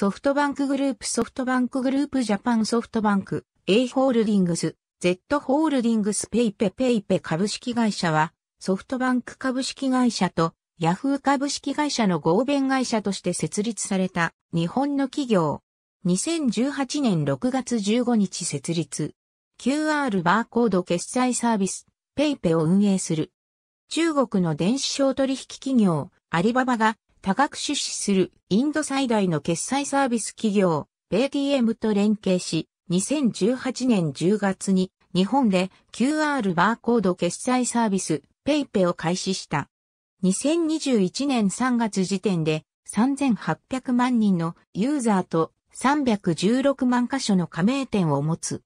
ソフトバンクグループソフトバンクグループジャパンソフトバンク A ホールディングス Z ホールディングスペイペペイペ株式会社はソフトバンク株式会社とヤフー株式会社の合弁会社として設立された日本の企業。2018年6月15日設立。QR バーコード決済サービス、ペイペを運営する。中国の電子商取引企業、アリババが多額出資するインド最大の決済サービス企業、Paytm と連携し、2018年10月に日本で QR バーコード決済サービス PayPay を開始した。2021年3月時点で3800万人のユーザーと316万箇所の加盟店を持つ。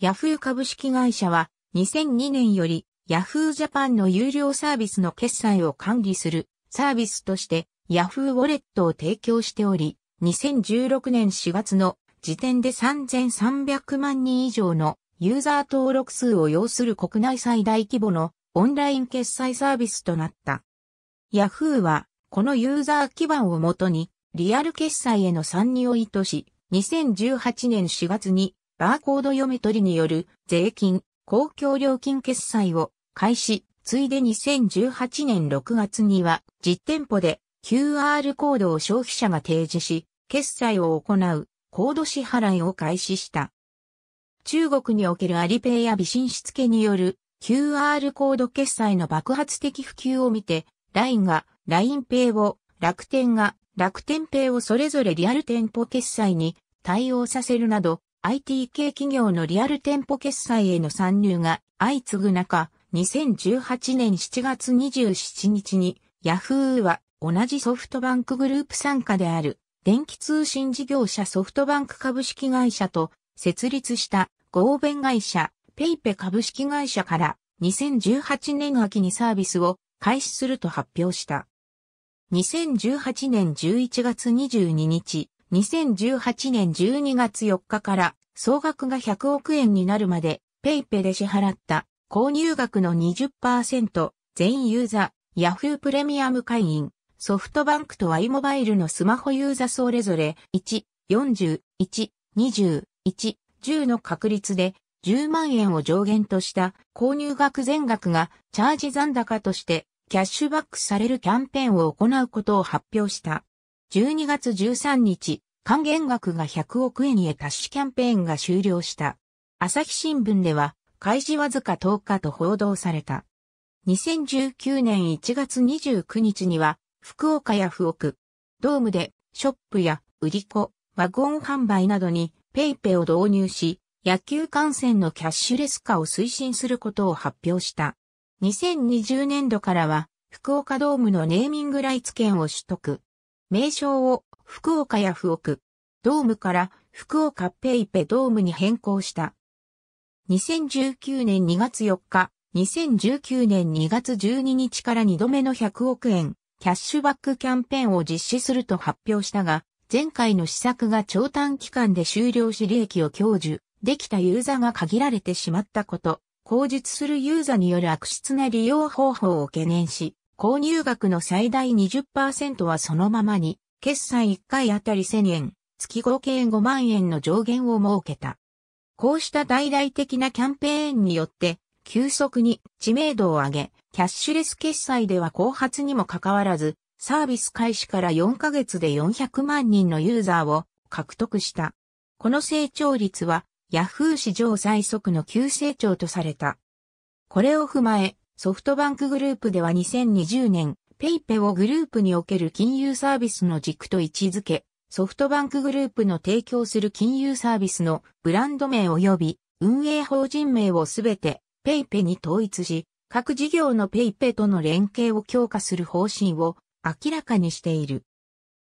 ヤフー株式会社は2002年よりヤフージャパンの有料サービスの決済を管理するサービスとして Yahoo ウォレットを提供しており、2016年4月の時点で3300万人以上のユーザー登録数を要する国内最大規模のオンライン決済サービスとなった。Yahoo は、このユーザー基盤をもとに、リアル決済への参入を意図し、2018年4月に、バーコード読み取りによる税金、公共料金決済を開始、ついで2018年6月には、実店舗で QR コードを消費者が提示し、決済を行うコード支払いを開始した。中国におけるアリペイや微信しつけによる QR コード決済の爆発的普及を見て、LINE が LINEPay を、楽天が楽天ペイをそれぞれリアル店舗決済に対応させるなど、IT 系企業のリアル店舗決済への参入が相次ぐ中、2018年7月27日に、Yahoo は同じソフトバンクグループ参加である電気通信事業者ソフトバンク株式会社と設立した合弁会社ペイペ株式会社から2018年秋にサービスを開始すると発表した。2018年11月22日、2018年12月4日から総額が100億円になるまでペイペで支払った購入額の20%全ユーザー Yahoo プレミアム会員ソフトバンクと i モバイルのスマホユーザそれぞれ1、40、1、20、1、10の確率で10万円を上限とした購入額全額がチャージ残高としてキャッシュバックされるキャンペーンを行うことを発表した。12月13日、還元額が100億円へ達しキャンペーンが終了した。朝日新聞では開始わずか10日と報道された。2019年1月29日には福岡や福岡、ドームでショップや売り子、ワゴン販売などにペイペイを導入し、野球観戦のキャッシュレス化を推進することを発表した。2020年度からは、福岡ドームのネーミングライツ権を取得。名称を福岡や福岡、ドームから福岡ペイペイドームに変更した。2019年2月4日、2019年2月12日から2度目の100億円、キャッシュバックキャンペーンを実施すると発表したが、前回の施策が長短期間で終了し利益を享受できたユーザーが限られてしまったこと、口述するユーザーによる悪質な利用方法を懸念し、購入額の最大20%はそのままに、決済1回あたり1000円、月合計5万円の上限を設けた。こうした大々的なキャンペーンによって、急速に知名度を上げ、キャッシュレス決済では後発にもかかわらず、サービス開始から4ヶ月で400万人のユーザーを獲得した。この成長率は、ヤフー史上最速の急成長とされた。これを踏まえ、ソフトバンクグループでは2020年、ペイペをグループにおける金融サービスの軸と位置づけ、ソフトバンクグループの提供する金融サービスのブランド名及び運営法人名をすべてペイペに統一し、各事業のペイペとの連携を強化する方針を明らかにしている。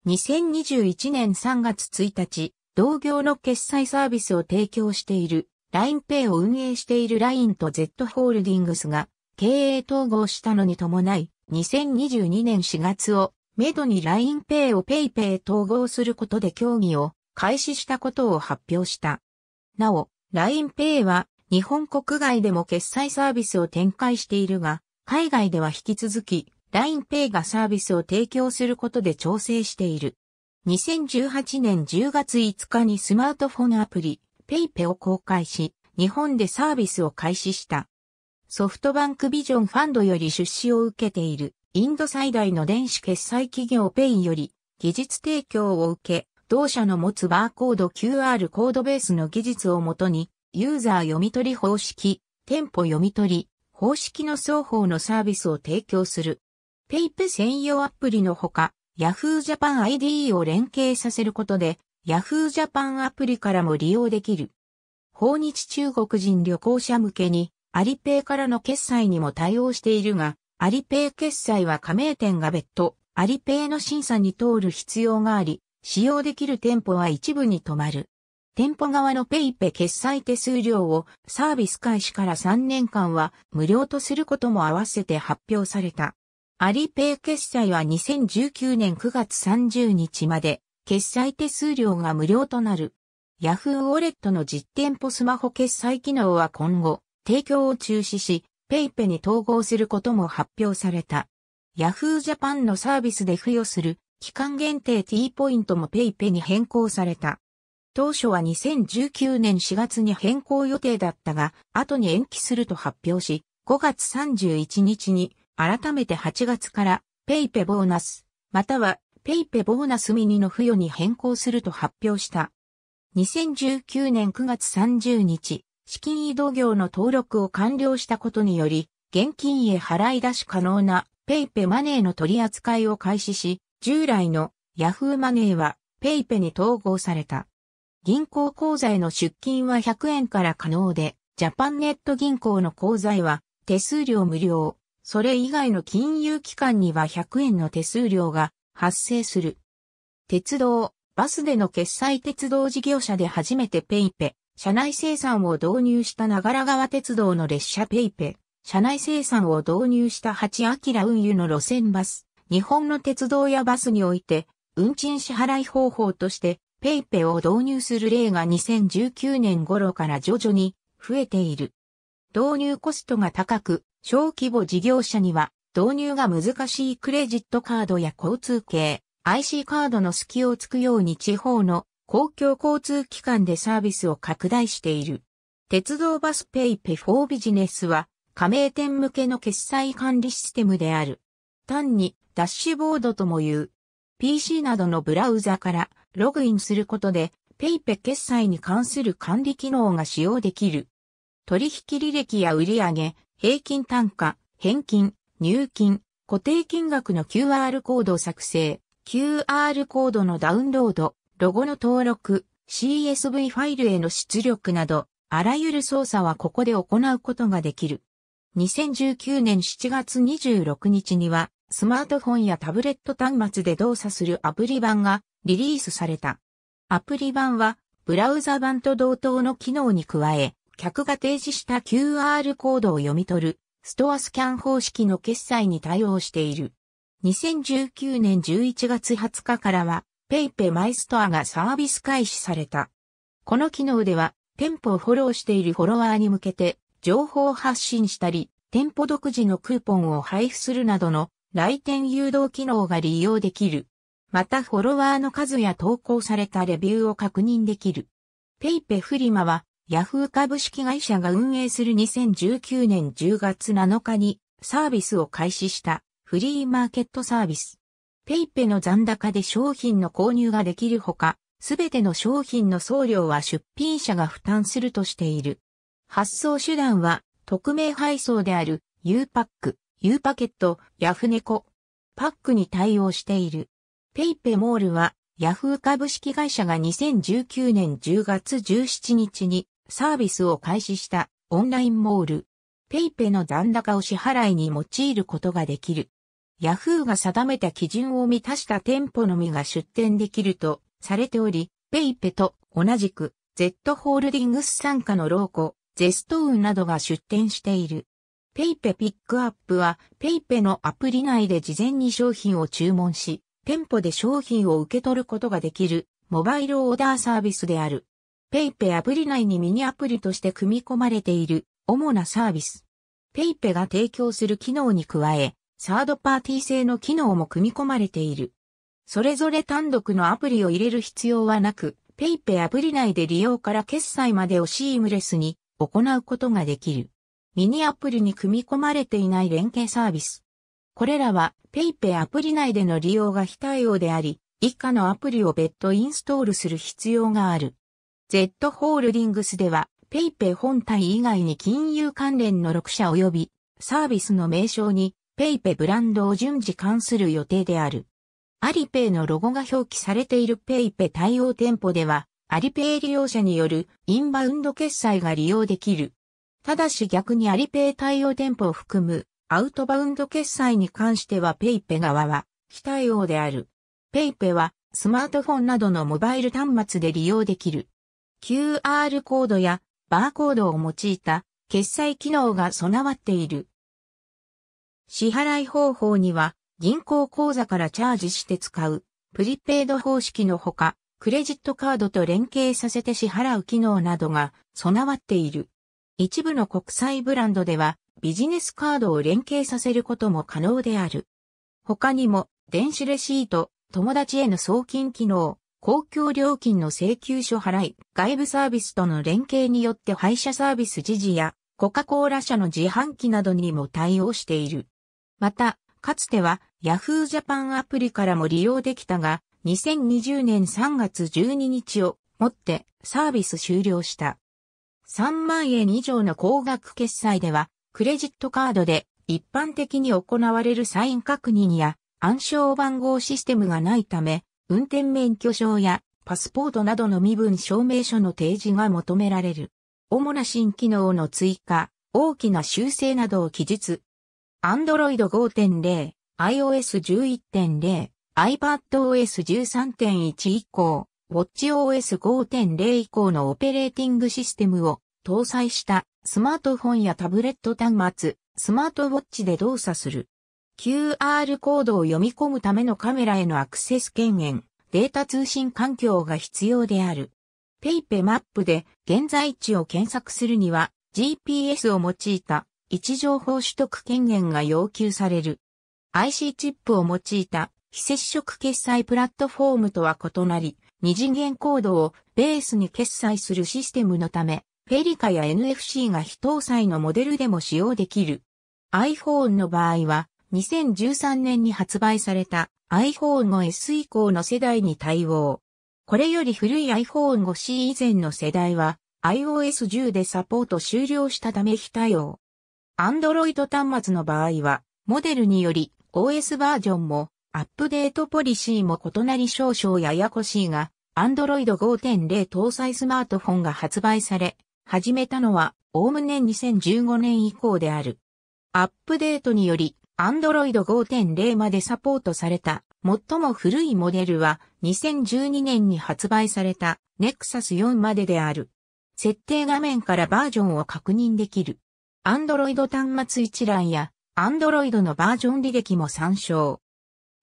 2021年3月1日、同業の決済サービスを提供している LINEPay を運営している LINE と Z ホールディングスが経営統合したのに伴い、2022年4月をめどに LINEPay を PayPay 統合することで協議を開始したことを発表した。なお、LINEPay は日本国外でも決済サービスを展開しているが、海外では引き続き LINEPay がサービスを提供することで調整している。2018年10月5日にスマートフォンアプリ PayPay を公開し、日本でサービスを開始した。ソフトバンクビジョンファンドより出資を受けているインド最大の電子決済企業 Pay より技術提供を受け、同社の持つバーコード QR コードベースの技術をもとにユーザー読み取り方式、店舗読み取り方式の双方のサービスを提供する。PayPay 専用アプリのほか、Yahoo Japan ID を連携させることで、Yahoo Japan アプリからも利用できる。訪日中国人旅行者向けに、アリペイからの決済にも対応しているが、アリペイ決済は加盟店が別途、アリペイの審査に通る必要があり、使用できる店舗は一部に止まる。店舗側のペイペ決済手数料をサービス開始から3年間は無料とすることも合わせて発表された。アリペイ決済は2019年9月30日まで決済手数料が無料となる。ヤフーウォレットの実店舗スマホ決済機能は今後提供を中止し、ペイペに統合することも発表された。ヤフージャパンのサービスで付与する期間限定 T ポイントもペイペに変更された。当初は2019年4月に変更予定だったが、後に延期すると発表し、5月31日に改めて8月からペイペボーナス、またはペイペボーナスミニの付与に変更すると発表した。2019年9月30日、資金移動業の登録を完了したことにより、現金へ払い出し可能なペイペマネーの取り扱いを開始し、従来のヤフーマネーはペイペに統合された。銀行口座への出金は100円から可能で、ジャパンネット銀行の口座へは手数料無料。それ以外の金融機関には100円の手数料が発生する。鉄道、バスでの決済鉄道事業者で初めてペイペ、車内生産を導入した長良川鉄道の列車ペイペ、車内生産を導入した八明運輸の路線バス、日本の鉄道やバスにおいて、運賃支払い方法としてペイペを導入する例が2019年頃から徐々に増えている。導入コストが高く、小規模事業者には導入が難しいクレジットカードや交通系、IC カードの隙をつくように地方の公共交通機関でサービスを拡大している。鉄道バスペイペフォービジネスは加盟店向けの決済管理システムである。単にダッシュボードとも言う。PC などのブラウザからログインすることで、PayPay 決済に関する管理機能が使用できる。取引履歴や売上、平均単価、返金、入金、固定金額の QR コード作成、QR コードのダウンロード、ロゴの登録、CSV ファイルへの出力など、あらゆる操作はここで行うことができる。2019年7月26日には、スマートフォンやタブレット端末で動作するアプリ版がリリースされた。アプリ版は、ブラウザ版と同等の機能に加え、客が提示した QR コードを読み取る、ストアスキャン方式の決済に対応している。2019年11月20日からは、PayPay マイストアがサービス開始された。この機能では、店舗をフォローしているフォロワーに向けて、情報を発信したり、店舗独自のクーポンを配布するなどの来店誘導機能が利用できる。またフォロワーの数や投稿されたレビューを確認できる。ペイペフリマは、ヤフー株式会社が運営する2019年10月7日にサービスを開始したフリーマーケットサービス。ペイペの残高で商品の購入ができるほか、すべての商品の送料は出品者が負担するとしている。発送手段は、匿名配送である U パック、U パケット、ヤフネコ、パックに対応している。ペイペモールは、ヤフー株式会社が2019年10月17日にサービスを開始したオンラインモール。ペイペの残高を支払いに用いることができる。ヤフーが定めた基準を満たした店舗のみが出店できるとされており、ペイペと同じく Z ホールディングス傘下のローコ、ゼストーンなどが出店している。ペイペピックアップはペイペのアプリ内で事前に商品を注文し、店舗で商品を受け取ることができるモバイルオーダーサービスである。PayPay アプリ内にミニアプリとして組み込まれている主なサービス。PayPay が提供する機能に加え、サードパーティー製の機能も組み込まれている。それぞれ単独のアプリを入れる必要はなく、PayPay アプリ内で利用から決済までをシームレスに行うことができる。ミニアプリに組み込まれていない連携サービス。これらは PayPay アプリ内での利用が非対応であり、以下のアプリを別途インストールする必要がある。Z ホールディングスでは PayPay 本体以外に金融関連の6社及びサービスの名称に PayPay ブランドを順次関する予定である。アリペイのロゴが表記されている PayPay 対応店舗では、アリペイ利用者によるインバウンド決済が利用できる。ただし逆にアリペイ対応店舗を含むアウトバウンド決済に関しては PayPay 側は非対応である。PayPay はスマートフォンなどのモバイル端末で利用できる。QR コードやバーコードを用いた決済機能が備わっている。支払い方法には銀行口座からチャージして使うプリペイド方式のほか、クレジットカードと連携させて支払う機能などが備わっている。一部の国際ブランドではビジネスカードを連携させることも可能である。他にも、電子レシート、友達への送金機能、公共料金の請求書払い、外部サービスとの連携によって配車サービス時事や、コカ・コーラ社の自販機などにも対応している。また、かつては Yahoo Japan アプリからも利用できたが、2020年3月12日をもってサービス終了した。3万円以上の高額決済ではクレジットカードで一般的に行われるサイン確認や暗証番号システムがないため、運転免許証やパスポートなどの身分証明書の提示が求められる。主な新機能の追加、大きな修正などを記述。Android 5.0、iOS 11.0、iPadOS 13.1以降、WatchOS 5.0以降のオペレーティングシステムを搭載したスマートフォンやタブレット端末、スマートウォッチで動作する。QR コードを読み込むためのカメラへのアクセス権限、データ通信環境が必要である。PayPay マップで現在地を検索するには GPS を用いた位置情報取得権限が要求される。IC チップを用いた非接触決済プラットフォームとは異なり、二次元コードをベースに決済するシステムのため、フェリカや NFC が非搭載のモデルでも使用できる。iPhone の場合は、2013年に発売された iPhone5S 以降の世代に対応。これより古い iPhone5C 以前の世代は iOS10 でサポート終了したため非対応。Android 端末の場合は、モデルにより OS バージョンもアップデートポリシーも異なり少々ややこしいが、Android 5.0搭載スマートフォンが発売され、始めたのは、おおむね2015年以降である。アップデートにより、Android 5.0までサポートされた、最も古いモデルは、2012年に発売された、Nexus 4までである。設定画面からバージョンを確認できる。Android 端末一覧や、Android のバージョン履歴も参照。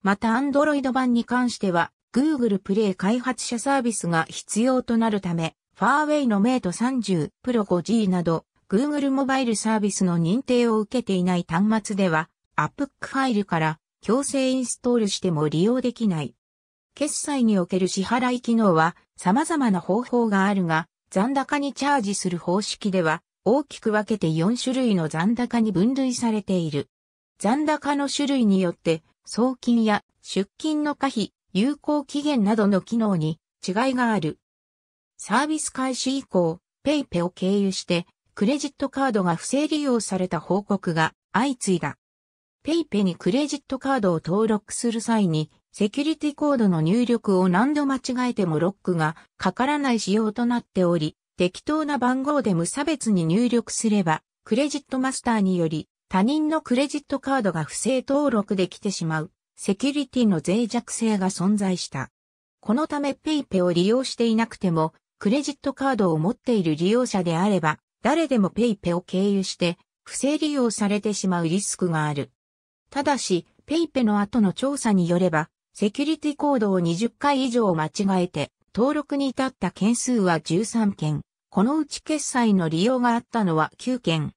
また Android 版に関しては、Google Play 開発者サービスが必要となるため、ファーウェイのメイト30、プロ 5G など、Google モバイルサービスの認定を受けていない端末では、アップックファイルから強制インストールしても利用できない。決済における支払い機能は様々な方法があるが、残高にチャージする方式では、大きく分けて4種類の残高に分類されている。残高の種類によって、送金や出金の可否、有効期限などの機能に違いがある。サービス開始以降、PayPay を経由して、クレジットカードが不正利用された報告が相次いだ。PayPay にクレジットカードを登録する際に、セキュリティコードの入力を何度間違えてもロックがかからない仕様となっており、適当な番号で無差別に入力すれば、クレジットマスターにより他人のクレジットカードが不正登録できてしまう、セキュリティの脆弱性が存在した。このため PayPay を利用していなくても、クレジットカードを持っている利用者であれば、誰でもペイペを経由して、不正利用されてしまうリスクがある。ただし、ペイペの後の調査によれば、セキュリティコードを20回以上間違えて、登録に至った件数は13件。このうち決済の利用があったのは9件。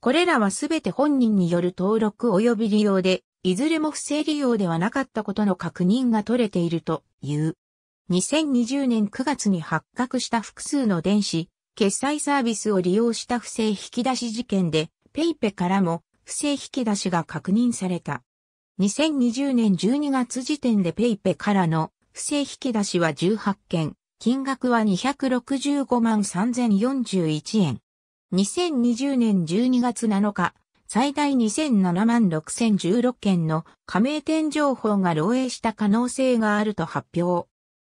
これらはすべて本人による登録及び利用で、いずれも不正利用ではなかったことの確認が取れているという。2020年9月に発覚した複数の電子、決済サービスを利用した不正引き出し事件で、ペイペからも不正引き出しが確認された。2020年12月時点でペイペからの不正引き出しは18件、金額は265万3041円。2020年12月7日、最大2007万6016件の加盟店情報が漏洩した可能性があると発表。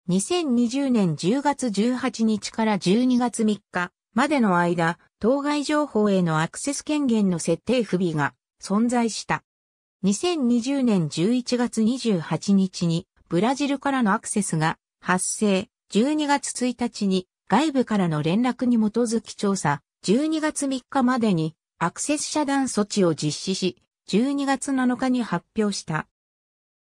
2020年10月18日から12月3日までの間、当該情報へのアクセス権限の設定不備が存在した。2020年11月28日にブラジルからのアクセスが発生、12月1日に外部からの連絡に基づき調査、12月3日までにアクセス遮断措置を実施し、12月7日に発表した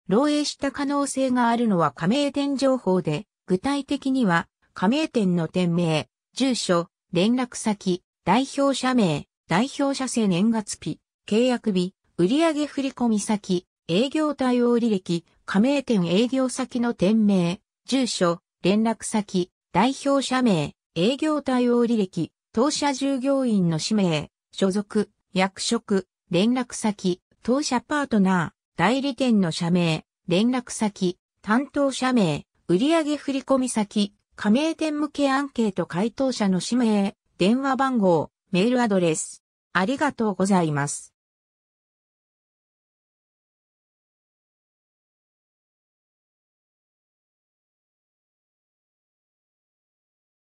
漏洩した可能性があるのは加盟店情報で、具体的には、加盟店の店名、住所、連絡先、代表者名、代表者生年月日、契約日、売上振込先、営業対応履歴、加盟店営業先の店名、住所、連絡先、代表者名、営業対応履歴、当社従業員の氏名、所属、役職、連絡先、当社パートナー、代理店の社名、連絡先、担当者名、売上振込先、加盟店向けアンケート回答者の氏名、電話番号、メールアドレス。ありがとうございます。